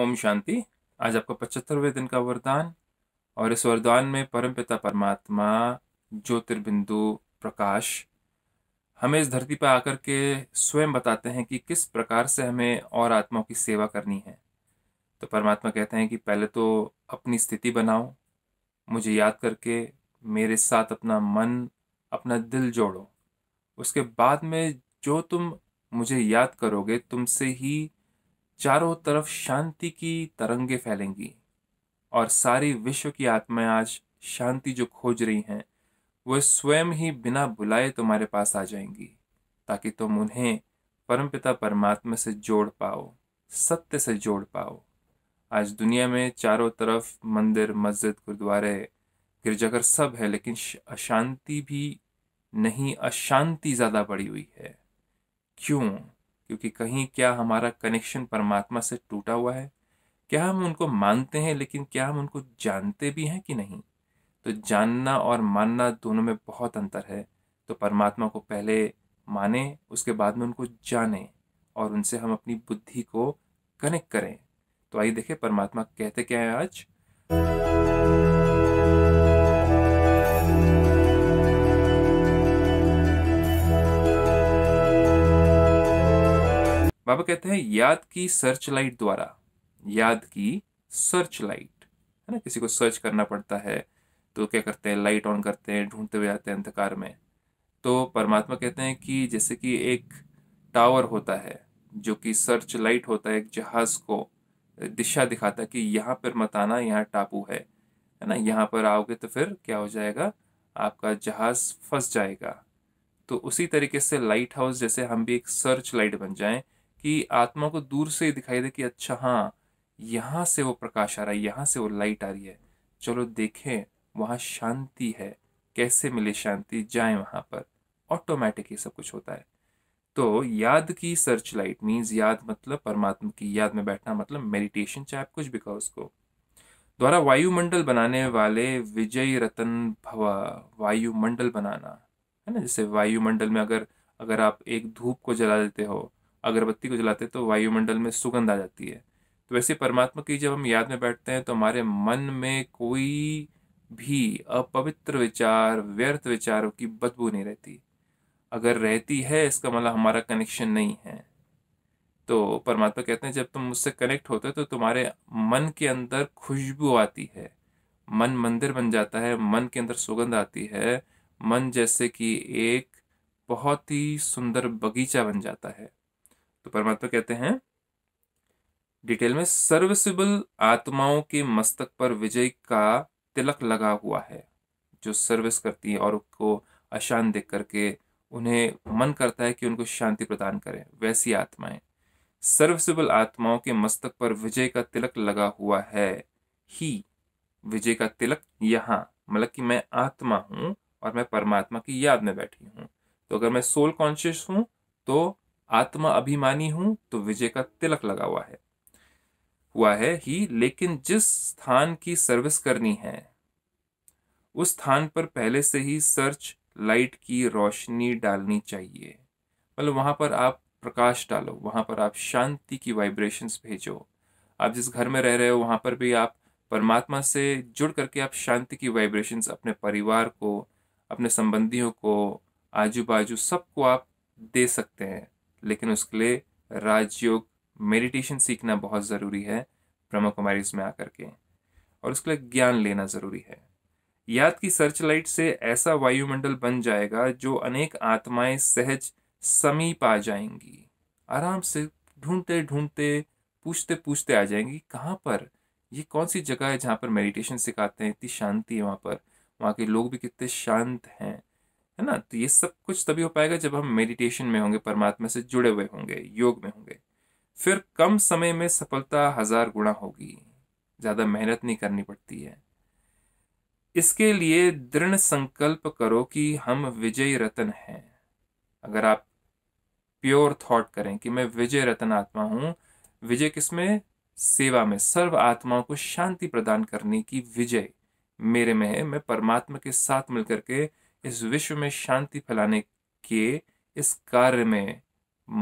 ओम शांति आज आपका पचहत्तरवें दिन का वरदान और इस वरदान में परम पिता परमात्मा ज्योतिर्बिंदु प्रकाश हमें इस धरती पर आकर के स्वयं बताते हैं कि किस प्रकार से हमें और आत्माओं की सेवा करनी है तो परमात्मा कहते हैं कि पहले तो अपनी स्थिति बनाओ मुझे याद करके मेरे साथ अपना मन अपना दिल जोड़ो उसके बाद में जो तुम मुझे याद करोगे तुमसे ही चारों तरफ शांति की तरंगे फैलेंगी और सारी विश्व की आत्माएं आज शांति जो खोज रही हैं वह स्वयं ही बिना बुलाए तुम्हारे पास आ जाएंगी ताकि तुम उन्हें परमपिता परमात्मा से जोड़ पाओ सत्य से जोड़ पाओ आज दुनिया में चारों तरफ मंदिर मस्जिद गुरुद्वारे गिरजाघर सब है लेकिन अशांति भी नहीं अशांति ज़्यादा बढ़ी हुई है क्यों क्योंकि कहीं क्या हमारा कनेक्शन परमात्मा से टूटा हुआ है क्या हम उनको मानते हैं लेकिन क्या हम उनको जानते भी हैं कि नहीं तो जानना और मानना दोनों में बहुत अंतर है तो परमात्मा को पहले माने उसके बाद में उनको जाने और उनसे हम अपनी बुद्धि को कनेक्ट करें तो आइए देखें परमात्मा कहते क्या है आज बाबा कहते हैं याद की सर्च लाइट द्वारा याद की सर्च लाइट है ना किसी को सर्च करना पड़ता है तो क्या करते हैं लाइट ऑन करते हैं ढूंढते हुए जाते हैं अंधकार में तो परमात्मा कहते हैं कि जैसे कि एक टावर होता है जो कि सर्च लाइट होता है एक जहाज को दिशा दिखाता है कि यहाँ पर मत आना यहाँ टापू है है ना यहाँ पर आओगे तो फिर क्या हो जाएगा आपका जहाज फंस जाएगा तो उसी तरीके से लाइट हाउस जैसे हम भी एक सर्च लाइट बन जाएं कि आत्मा को दूर से दिखाई दे कि अच्छा हाँ यहाँ से वो प्रकाश आ रहा है यहाँ से वो लाइट आ रही है चलो देखें वहाँ शांति है कैसे मिले शांति जाए वहाँ पर ऑटोमेटिक ही सब कुछ होता है तो याद की सर्च लाइट मीन्स याद मतलब परमात्मा की याद में बैठना मतलब मेडिटेशन चाहे आप कुछ भी कहो उसको द्वारा वायुमंडल बनाने वाले विजय रतन भवा वायुमंडल बनाना है ना जैसे वायुमंडल में अगर अगर आप एक धूप को जला देते हो अगरबत्ती को जलाते तो वायुमंडल में सुगंध आ जाती है तो वैसे परमात्मा की जब हम याद में बैठते हैं तो हमारे मन में कोई भी अपवित्र विचार व्यर्थ विचारों की बदबू नहीं रहती अगर रहती है इसका मतलब हमारा कनेक्शन नहीं है तो परमात्मा कहते हैं जब तुम मुझसे कनेक्ट होते हो तो तुम्हारे मन के अंदर खुशबू आती है मन मंदिर बन जाता है मन के अंदर सुगंध आती है मन जैसे कि एक बहुत ही सुंदर बगीचा बन जाता है तो परमात्मा कहते हैं डिटेल में सर्वसिबल आत्माओं के मस्तक पर विजय का तिलक लगा हुआ है जो सर्विस करती है और उनको अशांत देख करके उन्हें मन करता है कि उनको शांति प्रदान करें वैसी आत्माएं सर्वसिबल आत्माओं के मस्तक पर विजय का तिलक लगा हुआ है ही विजय का तिलक यहाँ मतलब कि मैं आत्मा हूँ और मैं परमात्मा की याद में बैठी हूँ तो अगर मैं सोल कॉन्शियस हूँ तो आत्मा अभिमानी हूं तो विजय का तिलक लगा हुआ है हुआ है ही लेकिन जिस स्थान की सर्विस करनी है उस स्थान पर पहले से ही सर्च लाइट की रोशनी डालनी चाहिए मतलब वहां पर आप प्रकाश डालो वहां पर आप शांति की वाइब्रेशंस भेजो आप जिस घर में रह रहे हो वहां पर भी आप परमात्मा से जुड़ करके आप शांति की वाइब्रेशंस अपने परिवार को अपने संबंधियों को आजू बाजू सबको आप दे सकते हैं लेकिन उसके लिए राजयोग मेडिटेशन सीखना बहुत ज़रूरी है ब्रह्म कुमारी में आकर के और उसके लिए ज्ञान लेना ज़रूरी है याद की सर्चलाइट से ऐसा वायुमंडल बन जाएगा जो अनेक आत्माएं सहज समीप आ जाएंगी आराम से ढूंढते ढूंढते पूछते पूछते आ जाएंगी कहाँ पर ये कौन सी जगह है जहाँ पर मेडिटेशन सिखाते हैं इतनी शांति है वहाँ पर वहाँ के लोग भी कितने शांत हैं है ना तो ये सब कुछ तभी हो पाएगा जब हम मेडिटेशन में होंगे परमात्मा से जुड़े हुए होंगे योग में होंगे फिर कम समय में सफलता हजार गुणा होगी ज़्यादा मेहनत नहीं करनी पड़ती है इसके लिए दृढ़ संकल्प करो कि हम विजय रतन हैं अगर आप प्योर थॉट करें कि मैं विजय रतन आत्मा हूं विजय किसमें सेवा में सर्व आत्माओं को शांति प्रदान करने की विजय मेरे में है मैं परमात्मा के साथ मिलकर के इस विश्व में शांति फैलाने के इस कार्य में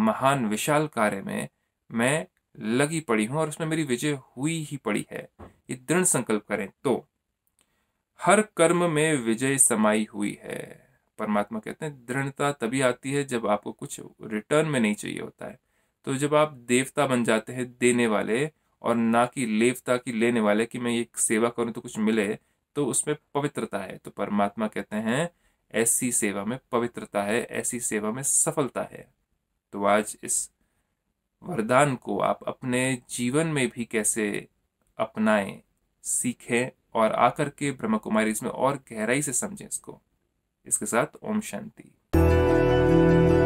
महान विशाल कार्य में मैं लगी पड़ी हूं और उसमें मेरी विजय हुई ही पड़ी है ये दृढ़ संकल्प करें तो हर कर्म में विजय समाई हुई है परमात्मा कहते हैं दृढ़ता तभी आती है जब आपको कुछ रिटर्न में नहीं चाहिए होता है तो जब आप देवता बन जाते हैं देने वाले और ना कि लेवता की लेने वाले कि मैं ये सेवा करूं तो कुछ मिले तो उसमें पवित्रता है तो परमात्मा कहते हैं ऐसी सेवा में पवित्रता है ऐसी सेवा में सफलता है तो आज इस वरदान को आप अपने जीवन में भी कैसे अपनाएं सीखें और आकर के ब्रह्म कुमारी इसमें और गहराई से समझें इसको इसके साथ ओम शांति